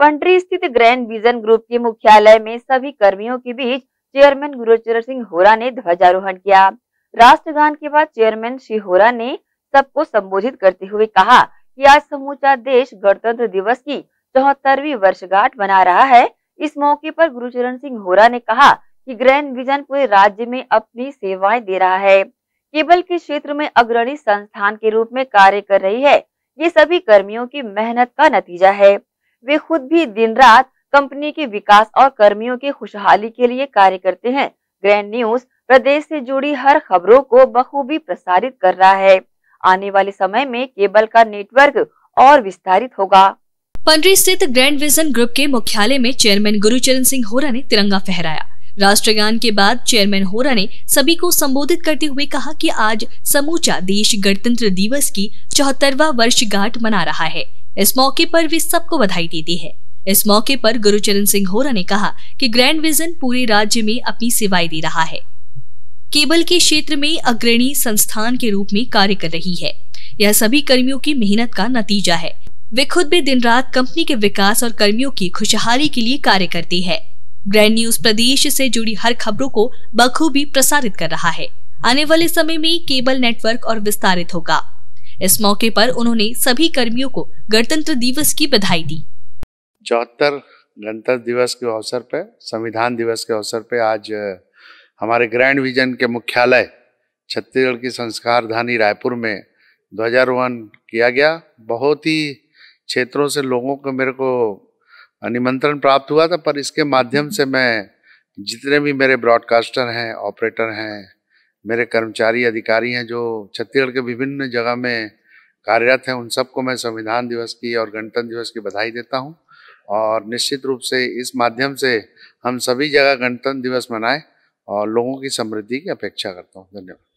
पंडरी स्थित grand vision group के मुख्यालय में सभी कर्मियों के बीच चेयरमैन गुरुचरण सिंह होरा ने ध्वजारोहण किया राष्ट्रगान के बाद चेयरमैन श्री होरा ने सबको संबोधित करते हुए कहा कि आज समूचा देश गणतंत्र दिवस की चौहत्तरवी वर्षगांठ मना रहा है इस मौके पर गुरुचरण सिंह होरा ने कहा कि ग्रैंड विजन पूरे राज्य में अपनी सेवाएं दे रहा है केबल के क्षेत्र में अग्रणी संस्थान के रूप में कार्य कर रही है ये सभी कर्मियों की मेहनत का नतीजा है वे खुद भी दिन रात कंपनी के विकास और कर्मियों की खुशहाली के लिए कार्य करते हैं ग्रैंड न्यूज प्रदेश से जुड़ी हर खबरों को बखूबी प्रसारित कर रहा है आने वाले समय में केबल का नेटवर्क और विस्तारित होगा पंडरी स्थित ग्रैंड विजन ग्रुप के मुख्यालय में चेयरमैन गुरुचरण सिंह होरा ने तिरंगा फहराया राष्ट्रगान के बाद चेयरमैन होरा ने सभी को संबोधित करते हुए कहा कि आज समूचा देश गणतंत्र दिवस की चौहत्तरवा वर्षगांठ मना रहा है इस मौके पर वे सबको बधाई देती है इस मौके पर गुरुचरण सिंह होरा ने कहा कि ग्रैंड विजन पूरे राज्य में अपनी सेवाएं दे रहा है केबल के क्षेत्र में अग्रणी संस्थान के रूप में कार्य कर रही है यह सभी कर्मियों की मेहनत का नतीजा है वे खुद भी दिन रात कंपनी के विकास और कर्मियों की खुशहाली के लिए कार्य करती है ग्रैंड न्यूज प्रदेश से जुड़ी हर खबरों को बखूबी प्रसारित कर रहा है आने वाले समय में केबल नेटवर्क और विस्तारित होगा इस मौके पर उन्होंने सभी कर्मियों को गणतंत्र दिवस की बधाई दी चौहत्तर गणतंत्र दिवस के अवसर पर संविधान दिवस के अवसर पर आज हमारे ग्रैंड विजन के मुख्यालय छत्तीसगढ़ की संस्कार धानी रायपुर में ध्वजारोहण किया गया बहुत ही क्षेत्रों से लोगों को मेरे को निमंत्रण प्राप्त हुआ था पर इसके माध्यम से मैं जितने भी मेरे ब्रॉडकास्टर हैं ऑपरेटर हैं मेरे कर्मचारी अधिकारी हैं जो छत्तीसगढ़ के विभिन्न जगह में कार्यरत हैं उन सबको मैं संविधान दिवस की और गणतंत्र दिवस की बधाई देता हूं और निश्चित रूप से इस माध्यम से हम सभी जगह गणतंत्र दिवस मनाएं और लोगों की समृद्धि की अपेक्षा करता हूं धन्यवाद